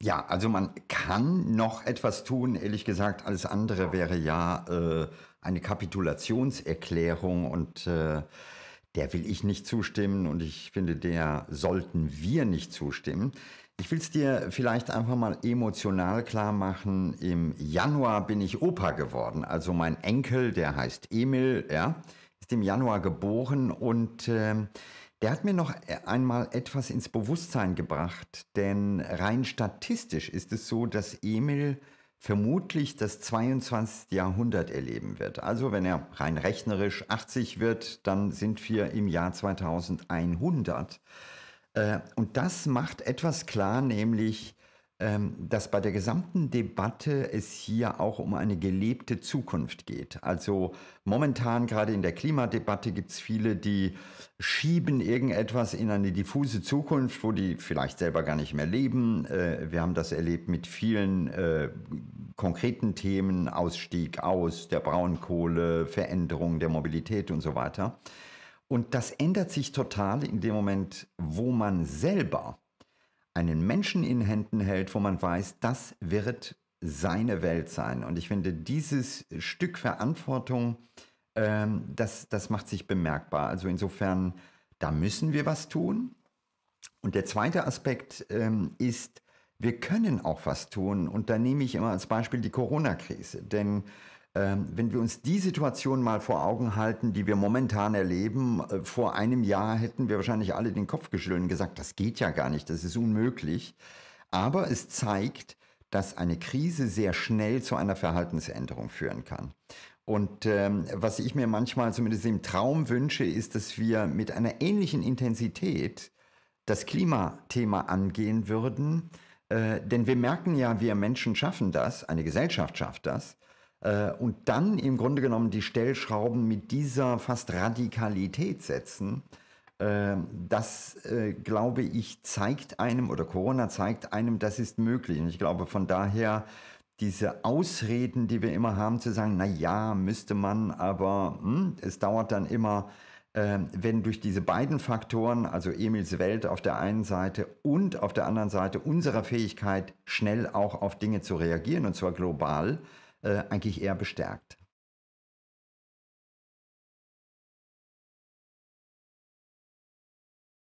Ja, also man kann noch etwas tun. Ehrlich gesagt, alles andere wäre ja äh, eine Kapitulationserklärung und äh, der will ich nicht zustimmen und ich finde, der sollten wir nicht zustimmen. Ich will es dir vielleicht einfach mal emotional klar machen. Im Januar bin ich Opa geworden. Also mein Enkel, der heißt Emil, ja, ist im Januar geboren und äh, der hat mir noch äh, einmal etwas ins Bewusstsein gebracht, denn rein statistisch ist es so, dass Emil vermutlich das 22. Jahrhundert erleben wird. Also wenn er rein rechnerisch 80 wird, dann sind wir im Jahr 2100. Äh, und das macht etwas klar, nämlich ähm, dass bei der gesamten Debatte es hier auch um eine gelebte Zukunft geht. Also momentan gerade in der Klimadebatte gibt es viele, die schieben irgendetwas in eine diffuse Zukunft, wo die vielleicht selber gar nicht mehr leben. Äh, wir haben das erlebt mit vielen äh, konkreten Themen, Ausstieg aus der Braunkohle, Veränderung der Mobilität und so weiter. Und das ändert sich total in dem Moment, wo man selber einen Menschen in Händen hält, wo man weiß, das wird seine Welt sein. Und ich finde, dieses Stück Verantwortung, ähm, das, das macht sich bemerkbar. Also insofern, da müssen wir was tun. Und der zweite Aspekt ähm, ist, wir können auch was tun. Und da nehme ich immer als Beispiel die Corona-Krise. Denn ähm, wenn wir uns die Situation mal vor Augen halten, die wir momentan erleben, äh, vor einem Jahr hätten wir wahrscheinlich alle den Kopf geschüttelt und gesagt, das geht ja gar nicht, das ist unmöglich. Aber es zeigt, dass eine Krise sehr schnell zu einer Verhaltensänderung führen kann. Und ähm, was ich mir manchmal zumindest im Traum wünsche, ist, dass wir mit einer ähnlichen Intensität das Klimathema angehen würden. Äh, denn wir merken ja, wir Menschen schaffen das, eine Gesellschaft schafft das. Äh, und dann im Grunde genommen die Stellschrauben mit dieser fast Radikalität setzen, ähm, das, äh, glaube ich, zeigt einem oder Corona zeigt einem, das ist möglich. Und ich glaube, von daher diese Ausreden, die wir immer haben, zu sagen, na ja, müsste man, aber hm, es dauert dann immer, ähm, wenn durch diese beiden Faktoren, also Emils Welt auf der einen Seite und auf der anderen Seite unserer Fähigkeit, schnell auch auf Dinge zu reagieren, und zwar global, äh, eigentlich eher bestärkt.